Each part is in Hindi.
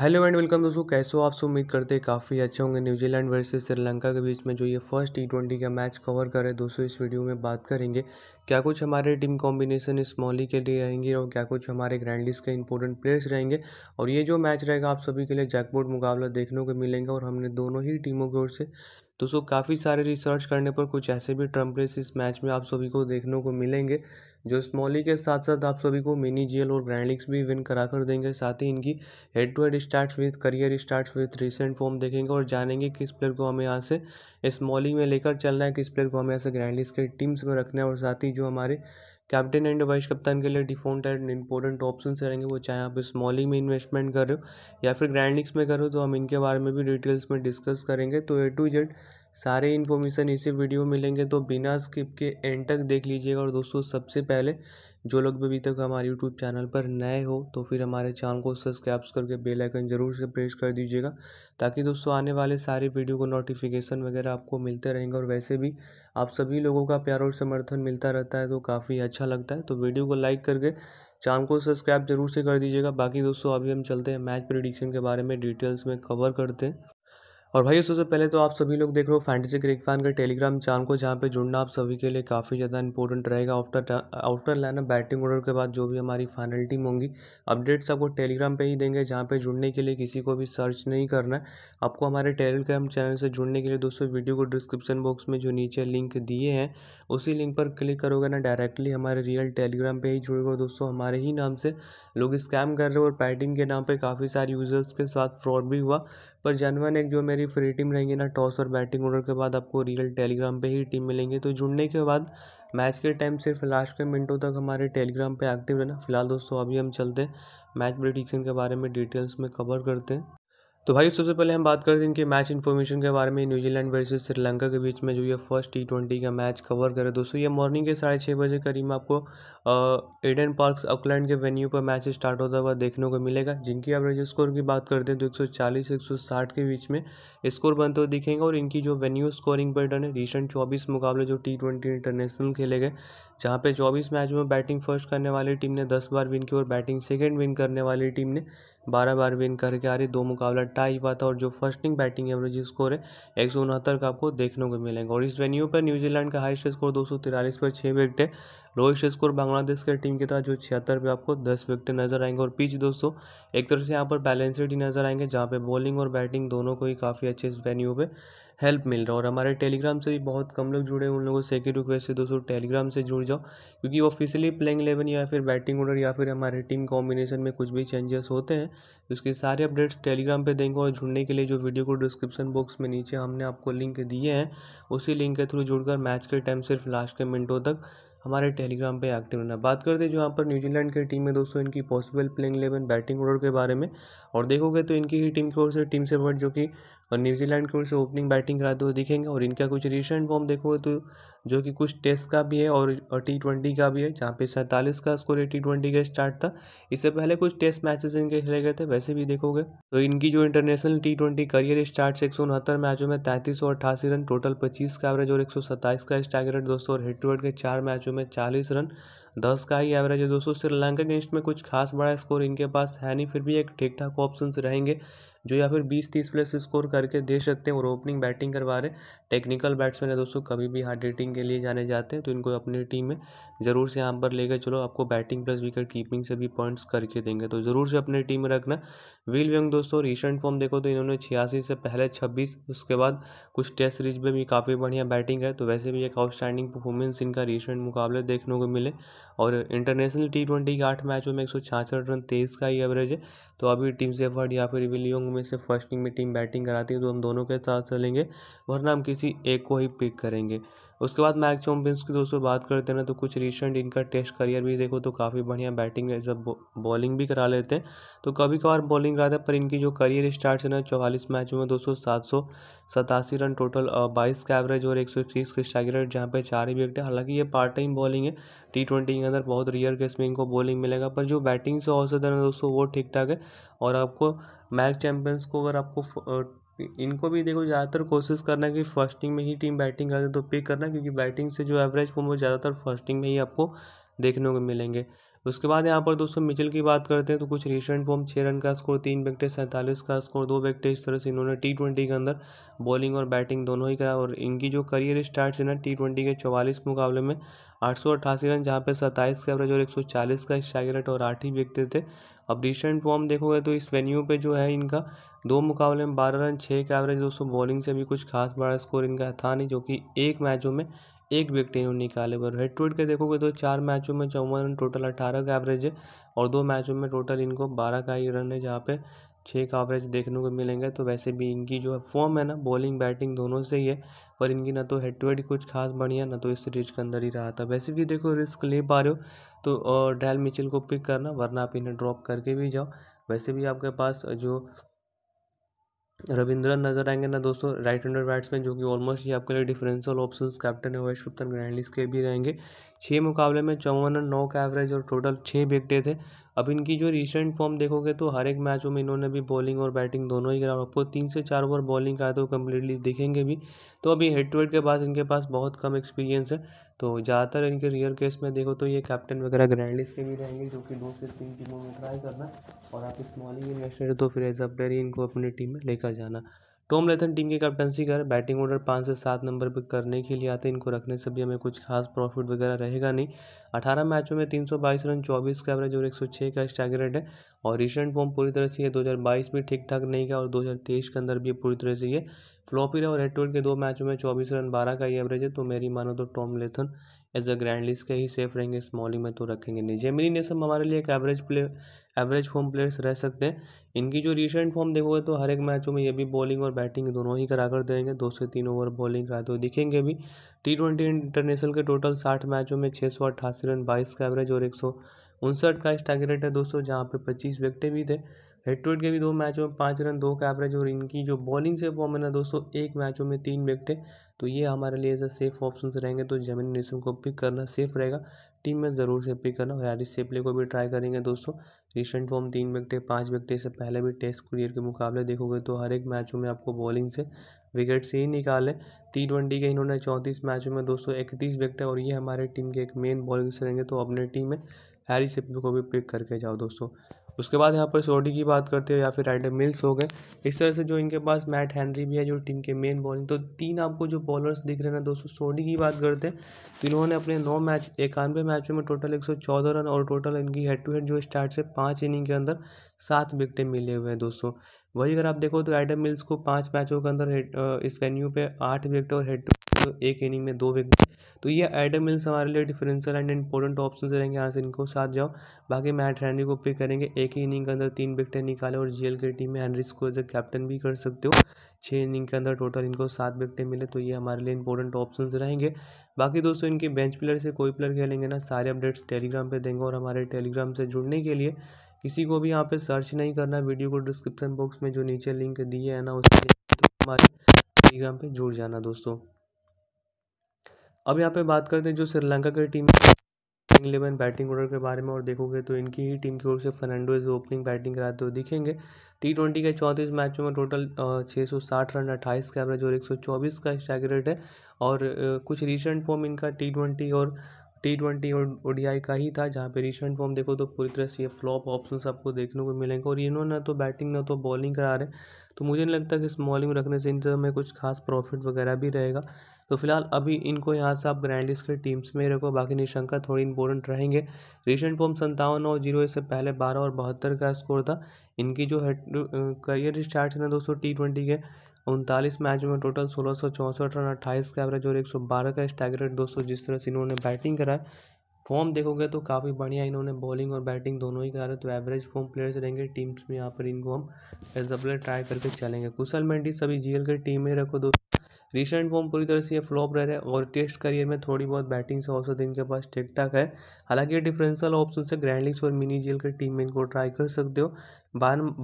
हेलो एंड वेलकम दोस्तों कैसे हो आप से उम्मीद करते हैं काफ़ी अच्छे होंगे न्यूजीलैंड वर्सेस श्रीलंका के बीच में जो ये फर्स्ट टी ट्वेंटी का मैच कवर कर रहे दोस्तों इस वीडियो में बात करेंगे क्या कुछ हमारे टीम कॉम्बिनेशन इस मॉली के लिए रहेंगे और क्या कुछ हमारे ग्रैंड के इंपॉर्टेंट प्लेयर्स रहेंगे और ये जो मैच रहेगा आप सभी के लिए जैकबोर्ड मुकाबला देखने को मिलेंगे और हमने दोनों ही टीमों की ओर से दोस्तों काफ़ी सारे रिसर्च करने पर कुछ ऐसे भी ट्रम्पलेट्स इस मैच में आप सभी को देखने को मिलेंगे जो स्मॉली के साथ साथ आप सभी को मिनी जीएल और ग्रैंड भी विन करा कर देंगे साथ ही इनकी head to head start with career start with recent form देखेंगे और जानेंगे किस प्लेयर को हमें यहाँ से स्मॉली में लेकर चलना है किस प्लेयर को हमें यहाँ से ग्रैंड के टीम्स में रखना है और साथ ही जो हमारे कैप्टन एंड वाइस कप्तान के लिए डिफॉल्ट एंड इंपॉर्टेंट ऑप्शन रहेंगे वो चाहे आप स्मॉलिंग में इन्वेस्टमेंट कर रहे हो या फिर ग्रैंडिक्स में करो तो हम इनके बारे में भी डिटेल्स में डिस्कस करेंगे तो ए टू जेड सारे इन्फॉर्मेशन इसी वीडियो में लेंगे तो बिना स्किप के एंड तक देख लीजिएगा और दोस्तों सबसे पहले जो लोग भी अभी तक हमारे यूट्यूब चैनल पर नए हो तो फिर हमारे चैनल को सब्सक्राइब करके बेल आइकन ज़रूर से प्रेस कर दीजिएगा ताकि दोस्तों आने वाले सारे वीडियो को नोटिफिकेशन वगैरह आपको मिलते रहेंगे और वैसे भी आप सभी लोगों का प्यार और समर्थन मिलता रहता है तो काफ़ी अच्छा लगता है तो वीडियो को लाइक करके चैनल को सब्सक्राइब जरूर से कर दीजिएगा बाकी दोस्तों अभी हम चलते हैं मैच प्रिडिक्शन के बारे में डिटेल्स में कवर करते हैं और भाई सबसे पहले तो आप सभी लोग देख रहे हो फैंटेसी क्रिक फैन का टेलीग्राम चैनल को जहाँ पे जुड़ना आप सभी के लिए काफ़ी ज़्यादा इंपॉर्टेंट रहेगा outer outer line batting order के बाद जो भी हमारी फाइनल टीम होंगी अपडेट्स आपको टेलीग्राम पे ही देंगे जहाँ पे जुड़ने के लिए किसी को भी सर्च नहीं करना है आपको हमारे टेलीग्राम चैनल से जुड़ने के लिए दोस्तों वीडियो को डिस्क्रिप्शन बॉक्स में जो नीचे लिंक दिए हैं उसी लिंक पर क्लिक करोगे ना डायरेक्टली हमारे रियल टेलीग्राम पर ही जुड़ेगा दोस्तों हमारे ही नाम से लोग स्कैम कर रहे हो और पैटिंग के नाम पर काफ़ी सारे यूजर्स के साथ फ्रॉड भी हुआ पर जनवन एक जो मेरी फ्री टीम रहेंगी ना टॉस और बैटिंग ऑर्डर के बाद आपको रियल टेलीग्राम पे ही टीम मिलेंगी तो जुड़ने के बाद मैच के टाइम सिर्फ लास्ट के मिनटों तक हमारे टेलीग्राम पे एक्टिव रहना फिलहाल दोस्तों अभी हम चलते हैं मैच प्रिडिक्शन के बारे में डिटेल्स में कवर करते हैं तो भाई सबसे पहले हम बात करते हैं इनके मैच इन्फॉर्मेशन के बारे में न्यूजीलैंड वर्सेस श्रीलंका के बीच में जो ये फर्स्ट टी ट्वेंटी का मैच कवर करे दोस्तों ये मॉर्निंग के साढ़े छः बजे करीब आपको एडन पार्क ऑकलैंड के वेन्यू पर मैच स्टार्ट होता हुआ देखने को मिलेगा जिनकी एवरेज स्कोर की बात करते हैं तो एक सौ चालीस एक सौ साठ के बीच में स्कोर बनते हुए दिखेंगे और इनकी जो वेन्यू स्कोरिंग पैटर्न है रिसेंट चौबीस मुकाबले जो टी ट्वेंटी इंटरनेशनल खेले गए जहाँ पे चौबीस मैच में बैटिंग फर्स्ट करने वाली टीम ने दस बार विन की और बैटिंग सेकेंड विन करने वाली टीम ने बारह बार विन करके आ रही दो मुकाबला टाई हुआ था और जो फर्स्टिंग बैटिंग एवरेज स्कोर है एक सौ उनहत्तर का आपको देखने को मिलेगा और इस वेन्यू पर न्यूजीलैंड का हाईस्ट स्कोर दो सौ तिरालीस पर छः विकेट है लोएस्ट स्कोर बांग्लादेश के टीम के था जो छिहत्तर पे आपको दस विकेटें नजर आएंगे और पिच दोस्तों एक तरह से यहाँ पर बैलेंसड ही नजर आएंगे जहाँ पे बॉलिंग और बैटिंग दोनों को ही काफ़ी अच्छे इस वेन्यू पर हेल्प मिल रहा है और हमारे टेलीग्राम से भी बहुत कम लोग जुड़े हैं उन लोगों से एक ही रिक्वेस्ट है दोस्तों टेलीग्राम से जुड़ जाओ क्योंकि ऑफिशियली प्लेइंग इलेवन या फिर बैटिंग ऑर्डर या फिर हमारे टीम कॉम्बिनेशन में कुछ भी चेंजेस होते हैं तो उसके सारे अपडेट्स टेलीग्राम पर देंगे और जुड़ने के लिए जो वीडियो को डिस्क्रिप्शन बॉक्स में नीचे हमने आपको लिंक दिए हैं उसी लिंक के थ्रू जुड़कर मैच के टाइम सिर्फ लास्ट के मिनटों तक हमारे टेलीग्राम पे एक्टिव रहना बात करते हैं जो यहाँ पर न्यूजीलैंड की टीम में दोस्तों इनकी possible playing eleven batting order के बारे में और देखोगे तो इनकी ही टीम की ओर से टीम से वर्ड जो कि और न्यूजीलैंड की ओर से ओपनिंग बैटिंग कराते तो हुए दिखेंगे और इनका कुछ रिसेंट फॉर्म देखो तो जो कि कुछ टेस्ट का भी है और टी ट्वेंटी का भी है जहाँ पे सैंतालीस का स्कोर है टी ट्वेंटी का स्टार्ट था इससे पहले कुछ टेस्ट मैचेस इनके खेले गए थे वैसे भी देखोगे तो इनकी जो international T twenty career start से एक सौ उनहत्तर मैचों में तैंतीस सौ अट्ठासी रन टोटल पच्चीस का एवरेज और एक सौ सत्ताईस का स्ट्राइक रेट दोस्तों और हेड टू हेड के चार मैचों में चालीस रन दस का ही एवरेज है दोस्तों श्रीलंका अगेंस्ट में कुछ खास बड़ा स्कोर इनके पास है नहीं फिर भी एक ठीक ठाक ऑप्शन रहेंगे जो या फिर बीस तीस प्लस स्कोर करके दे सकते हैं और ओपनिंग बैटिंग करवा रहे टेक्निकल बैट्समैन है दोस्तों कभी भी हार्ड रेटिंग के लिए जाने जाते हैं तो इनको अपनी टीम में ज़रूर से यहाँ पर लेकर चलो आपको बैटिंग प्लस विकेट कीपिंग से भी पॉइंट्स करके देंगे तो ज़रूर से अपनी टीम में रखना विल व्यंग दोस्तों रिसेंट फॉर्म देखो तो इन्होंने छियासी से पहले छब्बीस उसके बाद कुछ टेस्ट सीरीज में भी काफ़ी बढ़िया बैटिंग है तो वैसे भी एक आउटस्टैंडिंग परफॉर्मेंस इनका रिसेंट मुकाबले देखने को मिले और इंटरनेशनल टी ट्वेंटी के आठ मैचों में एक सौ छियासठ रन तेईस का ही एवरेज है तो अभी टीम सेफर्ड या फिर विलियोंग टीमों में से फर्स्ट टीम में टीम बैटिंग कराती है तो हम दोनों के साथ चलेंगे वरना हम किसी एक को ही पिक करेंगे उसके बाद मैक चौम्पियंस की दोस्तों बात करते हैं ना तो कुछ रिसेंट इनका टेस्ट करियर भी देखो तो काफ़ी बढ़िया बैटिंग है जब बॉलिंग भी करा लेते हैं तो कभी कभार बॉलिंग कराते हैं पर इनकी जो करियर स्टार्ट है ना चौवालीस मैचों में दोस्तों सात सौ सतासी रन टोटल बाईस का एवरेज और एक सौ इक्कीस की स्ट्राइक जहाँ पर चार ही विकेट है हालांकि ये पार्ट टाइम बॉलिंग है टी ट्वेंटी के अंदर बहुत रियर के स्पिन को बॉलिंग मिलेगा पर जो बैटिंग से औसतन है दोस्तों वो ठीक ठाक है और आपको मैच चैम्पियंस को अगर आपको इनको भी देखो ज़्यादातर कोशिश करना कि फर्स्टिंग में ही टीम बैटिंग करते तो पिक करना क्योंकि बैटिंग से जो एवरेज फॉर्म वो ज़्यादातर फर्स्टिंग में ही आपको देखने को मिलेंगे उसके बाद यहाँ पर दोस्तों मिचल की बात करते हैं तो कुछ रिसेंट फॉर्म छः रन का स्कोर तीन विकेट सैंतालीस का स्कोर दो विकेट इस तरह से इन्होंने टी ट्वेंटी के अंदर बॉलिंग और बैटिंग दोनों ही करा और इनकी जो करियर स्टार्ट है ना टी ट्वेंटी के चौवालीस मुकाबले में आठ सौ अट्ठासी रन जहाँ पर सत्ताईस का एवरेज और एक सौ चालीस का स्ट्राइक और आठ ही विकेट थे अब रिसेंट फॉर्म देखोगे तो इस वेन्यू पर जो है इनका दो मुकाबले में बारह रन छः का एवरेज दोस्तों बॉलिंग से भी कुछ खास बड़ा स्कोर इनका था नहीं जो कि एक मैचों में एक विकेट इन्होंने निकाले पर हेड टू हेड के देखोगे तो चार मैचों में चौवन रन टोटल अट्ठारह का एवरेज है और दो मैचों में टोटल इनको बारह का ही रन है जहाँ पे छः का एवरेज देखने को मिलेंगे तो वैसे भी इनकी जो है फॉर्म है ना बॉलिंग बैटिंग दोनों से ही है पर इनकी ना तो हेड टू हेड कुछ खास बढ़िया ना तो इस सीरीज के अंदर ही रहा था वैसे भी देखो रिस्क ले पा रहे हो तो ड्रैल मिचिल को पिक करना वरना आप इन्हें ड्रॉप करके भी जाओ वैसे भी आपके पास जो रविंद्रन नजर आएंगे ना दोस्तों राइट हैंडेड बैट्समैन जो कि ऑलमोस्ट ये आपके लिए डिफरेंशियल ऑप्शंस कैप्टन है वैश्वतन गुप्तन ग्रैंडलिस के भी रहेंगे छः मुकाबले में चौवन रन नौ का एवरेज और टोटल छः विकटे थे अब इनकी जो रिसेंट फॉर्म देखोगे तो हर एक मैचों में इन्होंने भी बॉलिंग और बैटिंग दोनों ही करा आपको तीन से चार ओवर बॉलिंग कराए तो कम्प्लीटली दिखेंगे भी तो अभी हेड टू हेड के पास इनके पास बहुत कम एक्सपीरियंस है तो ज़्यादातर इनके रियर केस में देखो तो ये कैप्टन वगैरह ग्रैंडिस के भी रहेंगे जो कि दो से तीन टीमों में ट्राई करना और आप स्मॉलिंग इन्वेस्टर तो फिर एज अ प्लेयर इनको अपनी टीम में लेकर जाना टॉम लेथन टीम के कैप्टनसी कर बैटिंग ऑर्डर पाँच से सात नंबर पर करने के लिए आते हैं इनको रखने से भी हमें कुछ खास प्रॉफिट वगैरह रहेगा नहीं अठारह मैचों में तीन सौ बाईस रन चौबीस का एवरेज और एक सौ छः का स्ट्राइक रेट है और रिसेंट फॉर्म पूरी तरह से ये दो हज़ार बाईस में ठीक ठाक नहीं गया और दो हज़ार तेईस के अंदर भी पूरी तरह से ये फ्लॉपी रहा और हेडटोड के दो मैचों में चौबीस रन बारह का ही एवरेज है तो मेरी मानो तो टॉम लेथन एज अ ग्रैंड लिस्ट के ही सेफ रहेंगे स्मॉलिंग में तो रखेंगे नहीं जेमिनी नेसम हमारे लिए एक average player average form players रह सकते हैं इनकी जो रिसेंट फॉर्म देखोगे तो हर एक मैचों में ये भी बॉलिंग और बैटिंग दोनों ही करा कर देंगे दो से तीन ओवर बॉलिंग कराते हुए दिखेंगे भी टी ट्वेंटी इंटरनेशनल के टोटल साठ मैचों में छः सौ अट्ठासी रन बाईस का एवरेज और एक सौ उनसठ का स्ट्राइक रेट है दोस्तों जहाँ पे पच्चीस विकटे भी थे हेड टू हेड के भी दो मैचों में पाँच रन दो का एवरेज और इनकी जो बॉलिंग से फॉर्म है ना दोस्तों एक मैचों में तीन विकटे तो ये हमारे लिए ऐसा सेफ ऑप्शन रहेंगे तो जमीन नेशन को पिक करना सेफ रहेगा टीम में ज़रूर से पिक करना हरियाली सेपले को भी ट्राई करेंगे दोस्तों रिसेंट फॉर्म तीन विकटे पाँच विकटे से पहले भी टेस्ट करियर के मुकाबले देखोगे तो हर एक मैचों में आपको बॉलिंग से विकेट से ही निकाले टी ट्वेंटी के इन्होंने चौंतीस मैचों में दोस्तों इकतीस विकटे और ये हमारे टीम के एक मेन बॉलिंग से रहेंगे तो अपने टीम में हैरी सिप्ले को भी पिक करके जाओ दोस्तों उसके बाद यहाँ पर सोडी की बात करते हो या फिर राइडर मिल्स हो गए इस तरह से जो इनके पास मैट हैंनरी भी है जो टीम के मेन बॉलिंग तो तीन आपको जो बॉलर्स दिख रहे हैं ना दोस्तों सोडी की बात करते हैं तो इन्होंने अपने नौ मैच इक्यानवे मैचों में टोटल एक रन और टोटल इनकी हेड टू हेड जो स्टार्ट से पाँच इनिंग के अंदर सात विकटें मिले हुए हैं दोस्तों वही अगर आप देखो तो एडम मिल्स को पाँच मैचों के अंदर इस वेन्यू पर आठ विकेट और हेड टू एक इनिंग में दो विकेट तो ये एडम मिल्स हमारे लिए डिफरेंशियल एंड इंपॉर्टेंट ऑप्शन रहेंगे यहाँ से इनको साथ जाओ बाकी मैट हैनरी को पिक करेंगे एक ही इनिंग के अंदर तीन विकटें निकाले और जीएल की टीम में हैनरीज को एज ए कैप्टन भी कर सकते हो छः इनिंग के अंदर टोटल इनको सात विकटें मिले तो ये हमारे लिए इंपॉर्टेंट ऑप्शन रहेंगे बाकी दोस्तों इनके बेंच प्लेयर से कोई प्लेयर खेलेंगे ना सारे अपडेट्स टेलीग्राम पर देंगे और हमारे टेलीग्राम से जुड़ने के लिए किसी को भी यहाँ पे सर्च नहीं करना वीडियो को डिस्क्रिप्शन बॉक्स में जो नीचे लिंक दिए है ना उसके तो हमारे टेलीग्राम पे जुड़ जाना दोस्तों अब यहाँ पे बात करते हैं जो श्रीलंका की टीम इलेवन बैटिंग ऑर्डर के बारे में और देखोगे तो इनकी ही टीम की ओर से फर्नांडोज ओपनिंग बैटिंग कराते हुए दिखेंगे टी ट्वेंटी के चौंतीस मैचों में टोटल छः सौ साठ रन अट्ठाईस का एवरेज और एक सौ चौबीस का स्ट्राइक रेट है और कुछ रिसेंट फॉर्म इनका टी ट्वेंटी और टी ट्वेंटी और ओडीआई का ही था जहाँ पे रिसेंट फॉर्म देखो तो पूरी तरह से ये फ्लॉप ऑप्शन आपको देखने को मिलेंगे और इन्होंने ना तो बैटिंग ना तो बॉलिंग करा रहे हैं तो मुझे नहीं लगता कि इस बॉलिंग रखने से इन में कुछ खास प्रॉफिट वगैरह भी रहेगा तो फिलहाल अभी इनको यहाँ से आप ग्रैंड लिस्ट के टीम्स में रखो बाकी निशंका थोड़ी इंपॉर्टेंट रहेंगे रिसेंट फॉर्म संतावन और जीरो इससे पहले बारह और बहत्तर का स्कोर था इनकी जो है करियर स्टार्ट है ना दोस्तों टी ट्वेंटी के उनतालीस मैचों में टोटल सोलह सौ चौंसठ रन अट्ठाईस का एवरेज और एक सौ बारह का स्टैगरेट रेट दोस्तों जिस तरह से इन्होंने बैटिंग करा है फॉर्म देखोगे तो काफ़ी बढ़िया इन्होंने बॉलिंग और बैटिंग दोनों ही करा है तो एवरेज फॉर्म प्लेयर्स रहेंगे टीम्स में यहाँ पर इनको हम एज अ प्लेयर ट्राई करके चलेंगे कुशल मेंडी सभी जीएल के टीम में रखो दोस्तों रिसेंट फॉर्म पूरी तरह से ये फ्लॉप रह रहे हैं और टेस्ट करियर में थोड़ी बहुत बैटिंग से औसत इनके पास ठीक ठाक है हालांकि डिफरेंशियल ऑप्शन से ग्रैंडलिक्स और मिनी जेल की टीम में इनको ट्राई कर सकते हो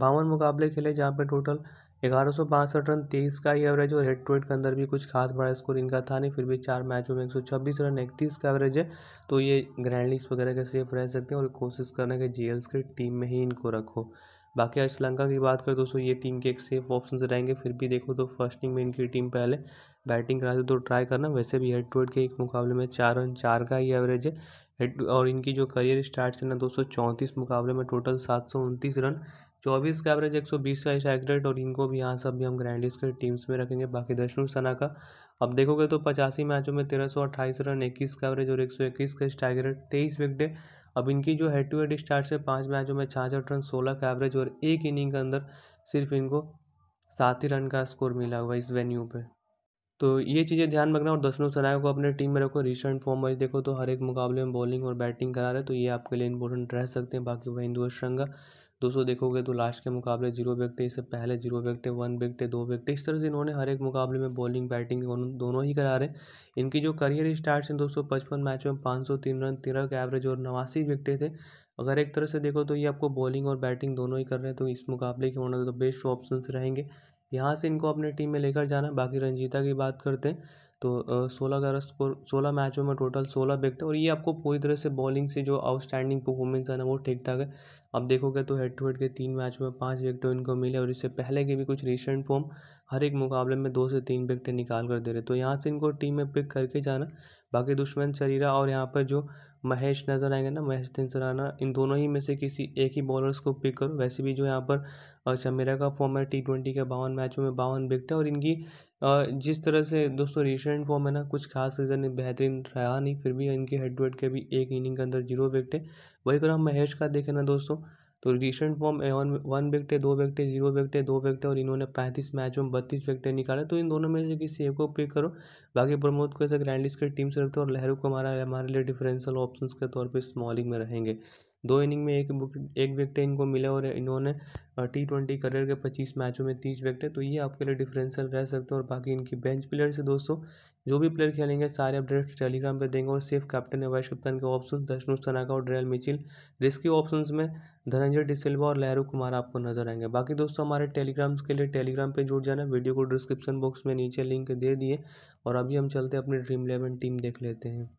बावन मुकाबले खेले जहाँ पर टोटल ग्यारह सौ बासठ रन तेईस का ही एवरेज और हेड टू हेड के अंदर भी कुछ खास बड़ा स्कोर इनका था नहीं फिर भी चार मैचों में एक सौ छब्बीस रन इकतीस का एवरेज है तो ये ग्रैंड लीग्स वगैरह के सेफ रह सकते हैं और कोशिश करना कि जीएल्स के टीम में ही इनको रखो बाकी आज श्रीलंका की बात करें दोस्तों ये टीम के एक सेफ ऑप्शन से रहेंगे फिर भी देखो तो फर्स्ट इनिंग में इनकी टीम पहले बैटिंग कराते तो ट्राई करना वैसे भी हेड टू हेड के एक मुकाबले में चार रन चार का ही एवरेज है हेड और इनकी जो करियर स्टार्ट है ना सौ चौंतीस मुकाबले में टोटल सात सौ उनतीस रन चौबीस का एवरेज एक सौ बीस का स्ट्राइक रेट और इनको भी यहाँ सब भी हम ग्रैंडिस के टीम्स में रखेंगे बाकी दशरू सना का अब देखोगे तो पचासी मैचों में तेरह सौ अट्ठाईस रन इक्कीस का एवरेज और एक सौ इक्कीस का स्ट्राइक रेट तेईस विकटें अब इनकी जो हेड टू हेड स्टार्ट से पाँच मैचों में छाछठ रन सोलह का एवरेज और एक इनिंग के अंदर सिर्फ इनको सात ही रन का स्कोर मिला हुआ इस वेन्यू पे तो ये चीज़ें ध्यान रखना और दसनों सनाया को अपने टीम में रखो रिसेंट फॉर्म वाइज देखो तो हर एक मुकाबले में बॉलिंग और बैटिंग करा रहे तो ये आपके लिए इंपॉर्टेंट रह सकते हैं बाकी वह हिंदू श्रृंगा दोस्तों देखोगे तो लास्ट के मुकाबले जीरो विकटे इससे पहले जीरो विकटें वन विकटे दो विकटे इस तरह से इन्होंने हर एक मुकाबले में बॉलिंग बैटिंग दोनों ही करा रहे हैं इनकी जो करियर स्टार्ट हैं दोस्तों पचपन मैचों में पाँच सौ तीन रन तेरह का एवरेज और नवासी विकटे थे अगर एक तरह से देखो तो ये आपको बॉलिंग और बैटिंग दोनों ही कर रहे हैं तो इस मुकाबले के होने तो बेस्ट ऑप्शन रहेंगे यहाँ से इनको अपने टीम में लेकर जाना बाकी रंजीता की बात करते हैं तो सोलह अगस्त को सोलह मैचों में टोटल सोलह बैक थे और ये आपको पूरी तरह से बॉलिंग से जो आउटस्टैंडिंग परफॉर्मेंस है ना वो ठीक ठाक है आप देखोगे तो हेड टू हेड के तीन मैचों में पाँच विकटें इनको मिले और इससे पहले के भी कुछ रिसेंट फॉर्म हर एक मुकाबले में दो से तीन विकटें निकाल कर दे रहे तो यहाँ से इनको टीम में पिक करके जाना बाकी दुश्मन शरीरा और यहाँ पर जो महेश नज़र आएंगे ना महेश तिनसराना इन दोनों ही में से किसी एक ही बॉलर्स को पिक करो वैसे भी जो यहाँ पर शमीरा का फॉर्म है टी ट्वेंटी के बावन मैचों में बावन विकेट है और इनकी जिस तरह से दोस्तों रिसेंट फॉर्म है ना कुछ खास सीजन बेहतरीन रहा नहीं फिर भी इनके हेड टू हेड के भी एक इनिंग के अंदर जीरो विकेट है वही अगर हम महेश का देखें ना दोस्तों तो recent form one one wicket दो विकटे जीरो विकटे दो विकटे और इन्होंने पैंतीस मैचों में बत्तीस विकटे निकाले तो इन दोनों में से किसी एक को पिक करो बाकी प्रमोद को ऐसे ग्रैंड लिस्ट की टीम से रखते हो और लहरू को हमारा हमारे लिए डिफरेंशियल ऑप्शन के तौर पर स्मॉलिंग में रहेंगे दो इनिंग में एक एक विकेट इनको मिला और इन्होंने टी ट्वेंटी करियर के पच्चीस मैचों में तीस विकेट तो ये आपके लिए डिफरेंशियल रह सकते हैं और बाकी इनकी बेंच प्लेयर से दोस्तों जो भी प्लेयर खेलेंगे सारे अपडेट्स टेलीग्राम पे देंगे और सिर्फ कैप्टन है वाइस कप्तान के ऑप्शन दशनुष सनाका और ड्रेल मिचिल रिस्की ऑप्शन में धनंजय डिसिल्वा और लहरू कुमार आपको नजर आएंगे बाकी दोस्तों हमारे टेलीग्राम्स के लिए टेलीग्राम पे जुड़ जाना वीडियो को डिस्क्रिप्शन बॉक्स में नीचे लिंक दे दिए और अभी हम चलते अपनी ड्रीम इलेवन टीम देख लेते हैं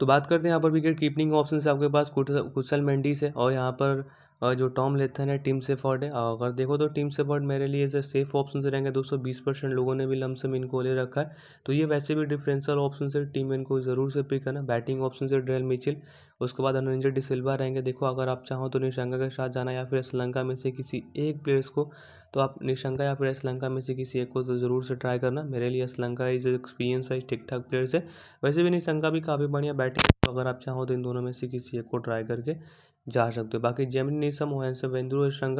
तो बात करते हैं यहाँ पर विकेट कीपिंग ऑप्शन आपके पास कुशल मेंडिस है और यहाँ पर और जो टॉम लेथन है टीम सेफॉर्ड है और अगर देखो तो टीम सेफॉर्ड मेरे लिए सेफ ऑप्शन से रहेंगे दोस्तों बीस परसेंट लोगों ने भी लमसम इनको ले रखा है तो ये वैसे भी डिफरेंशियल ऑप्शन से टीम इनको ज़रूर से पिक करना बैटिंग ऑप्शन से ड्रेल मिचिल उसके बाद अनुरंजन डिसिल्वा रहेंगे देखो अगर आप चाहो तो निशंका के साथ जाना या फिर श्रीलंका में से किसी एक प्लेयर्स को तो आप निशंका या फिर श्रीलंका में से किसी एक को तो ज़रूर से ट्राई करना मेरे लिए श्रीलंका इज एक्सपीरियंस वाइज ठीक ठाक प्लेयर्स है वैसे भी निशंका भी काफ़ी बढ़िया बैटिंग तो अगर आप चाहो तो इन दोनों में से किसी एक को ट्राई करके जा सकते हो बाकी जेमिनी सम हो संग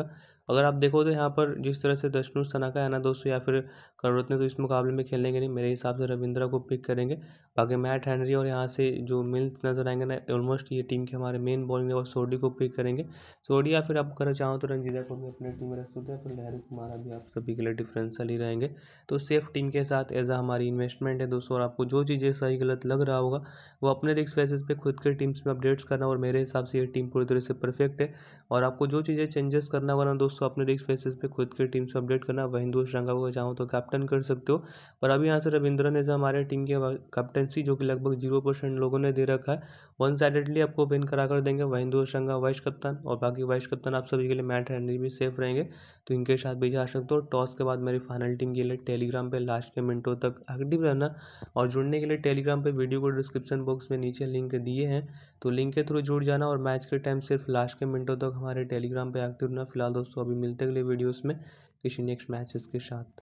अगर आप देखो तो यहाँ पर जिस तरह से दशनुष तनाका है ना दोस्तों या फिर करोरत ने तो इस मुकाबले में खेलेंगे नहीं मेरे हिसाब से रविंद्रा को पिक करेंगे बाकी मैट हैनरी और यहाँ से जो मिल नजर आएंगे ना ऑलमोस्ट ये टीम के हमारे मेन बॉलिंग और सोडी को पिक करेंगे सोडी या फिर आप करना चाहो तो रंजीदा को भी अपनी टीम में रख सकते हैं फिर लहरू कुमारा भी आप सभी के लिए डिफरेंसल ही रहेंगे तो सेफ टीम के साथ एज आ हमारी इन्वेस्टमेंट है दोस्तों और आपको जो चीज़ें सही गलत लग रहा होगा वो अपने रिक्स बेसिस पे खुद के टीम्स में अपडेट्स करना और मेरे हिसाब से ये टीम पूरी तरह से परफेक्ट है और आपको जो चीज़ें चेंजेस करना वाला दोस्तों दोस्तों अपने रिक्स फेसेस पे खुद के टीम से अपडेट करना वह हिंदू रंगा को चाहो तो कैप्टन कर सकते हो और अभी यहाँ से रविंद्र ने जो हमारे टीम के कैप्टनसी जो कि लगभग जीरो परसेंट लोगों ने दे रखा है वन साइडेडली आपको विन करा कर देंगे वह हिंदू रंगा वाइस कप्तान और बाकी वाइस कप्तान आप सभी के लिए मैट हैंडल भी सेफ रहेंगे तो इनके साथ भी जा सकते हो टॉस के बाद मेरी फाइनल टीम के लिए टेलीग्राम पर लास्ट के मिनटों तक एक्टिव रहना और जुड़ने के लिए टेलीग्राम पर वीडियो को डिस्क्रिप्शन बॉक्स में नीचे लिंक दिए हैं तो लिंक के थ्रू जुड़ जाना और मैच के टाइम सिर्फ लास्ट के मिनटों तक हमारे टेलीग्राम पर एक्टिव रहना फिलहाल दोस्तों अभी मिलते अगले वीडियोज़ में किसी नेक्स्ट मैचेस के साथ